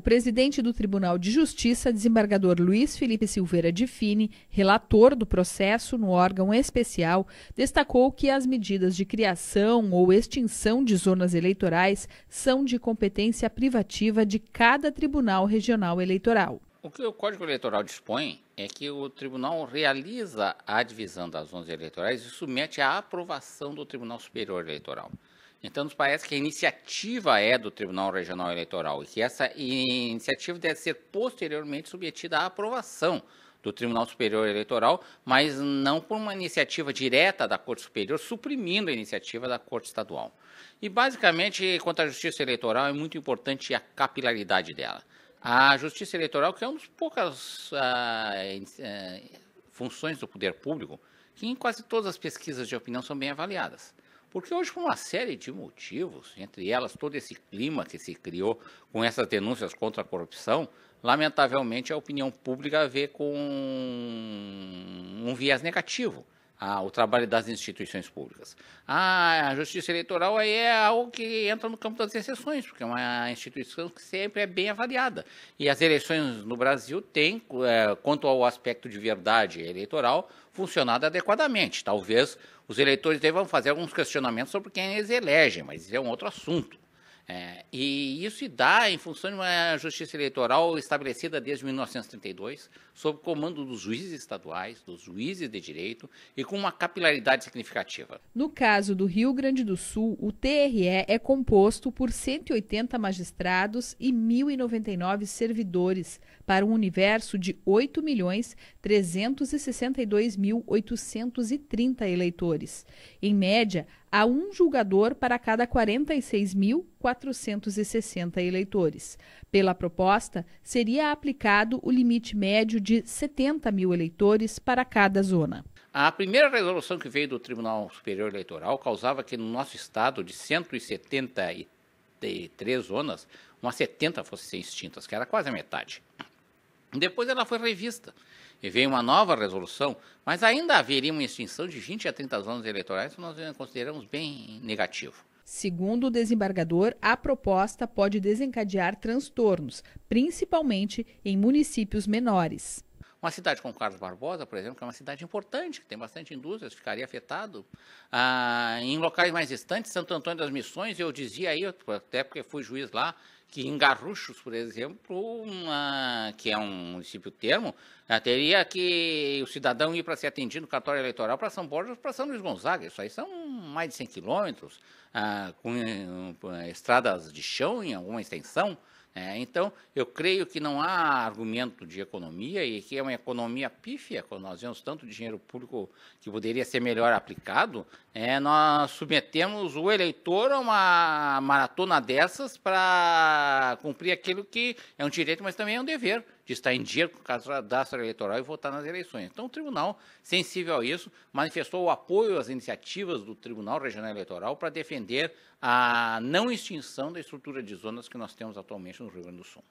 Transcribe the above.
O presidente do Tribunal de Justiça, desembargador Luiz Felipe Silveira de Fini, relator do processo no órgão especial, destacou que as medidas de criação ou extinção de zonas eleitorais são de competência privativa de cada tribunal regional eleitoral. O que o Código Eleitoral dispõe é que o tribunal realiza a divisão das zonas eleitorais e submete à aprovação do Tribunal Superior Eleitoral. Então, nos parece que a iniciativa é do Tribunal Regional Eleitoral e que essa iniciativa deve ser posteriormente submetida à aprovação do Tribunal Superior Eleitoral, mas não por uma iniciativa direta da Corte Superior, suprimindo a iniciativa da Corte Estadual. E, basicamente, quanto à justiça eleitoral, é muito importante a capilaridade dela. A justiça eleitoral, que é uma das poucas ah, eh, funções do poder público, que em quase todas as pesquisas de opinião são bem avaliadas. Porque hoje, por uma série de motivos, entre elas todo esse clima que se criou com essas denúncias contra a corrupção, lamentavelmente a opinião pública vê com um viés negativo ah, o trabalho das instituições públicas. Ah, a justiça eleitoral aí é algo que entra no campo das exceções, porque é uma instituição que sempre é bem avaliada. E as eleições no Brasil têm, é, quanto ao aspecto de verdade eleitoral, funcionado adequadamente. Talvez os eleitores devam fazer alguns questionamentos sobre quem eles elegem, mas isso é um outro assunto. É, e isso se dá em função de uma justiça eleitoral estabelecida desde 1932, sob comando dos juízes estaduais, dos juízes de direito e com uma capilaridade significativa. No caso do Rio Grande do Sul, o TRE é composto por 180 magistrados e 1.099 servidores, para um universo de 8.362.830 eleitores. Em média, a um julgador para cada 46.460 eleitores. Pela proposta, seria aplicado o limite médio de 70 mil eleitores para cada zona. A primeira resolução que veio do Tribunal Superior Eleitoral causava que no nosso estado, de 173 zonas, umas 70 fossem extintas, que era quase a metade. Depois ela foi revista e veio uma nova resolução, mas ainda haveria uma extinção de 20 a 30 zonas eleitorais que nós consideramos bem negativo. Segundo o desembargador, a proposta pode desencadear transtornos, principalmente em municípios menores. Uma cidade como Carlos Barbosa, por exemplo, que é uma cidade importante, que tem bastante indústrias, ficaria afetado. Ah, em locais mais distantes, Santo Antônio das Missões, eu dizia aí, até porque fui juiz lá, que em Garruchos, por exemplo, uma, que é um município termo, ah, teria que o cidadão ir para ser atendido no cartório eleitoral para São Borja para São Luís Gonzaga. Isso aí são mais de 100 quilômetros, ah, com, com eh, estradas de chão em alguma extensão. É, então, eu creio que não há argumento de economia e que é uma economia pífia, quando nós vemos tanto dinheiro público que poderia ser melhor aplicado, é, nós submetemos o eleitor a uma maratona dessas para cumprir aquilo que é um direito, mas também é um dever de estar em dia com o cadastro eleitoral e votar nas eleições. Então, o tribunal, sensível a isso, manifestou o apoio às iniciativas do Tribunal Regional Eleitoral para defender a não extinção da estrutura de zonas que nós temos atualmente no Rio Grande do Sul.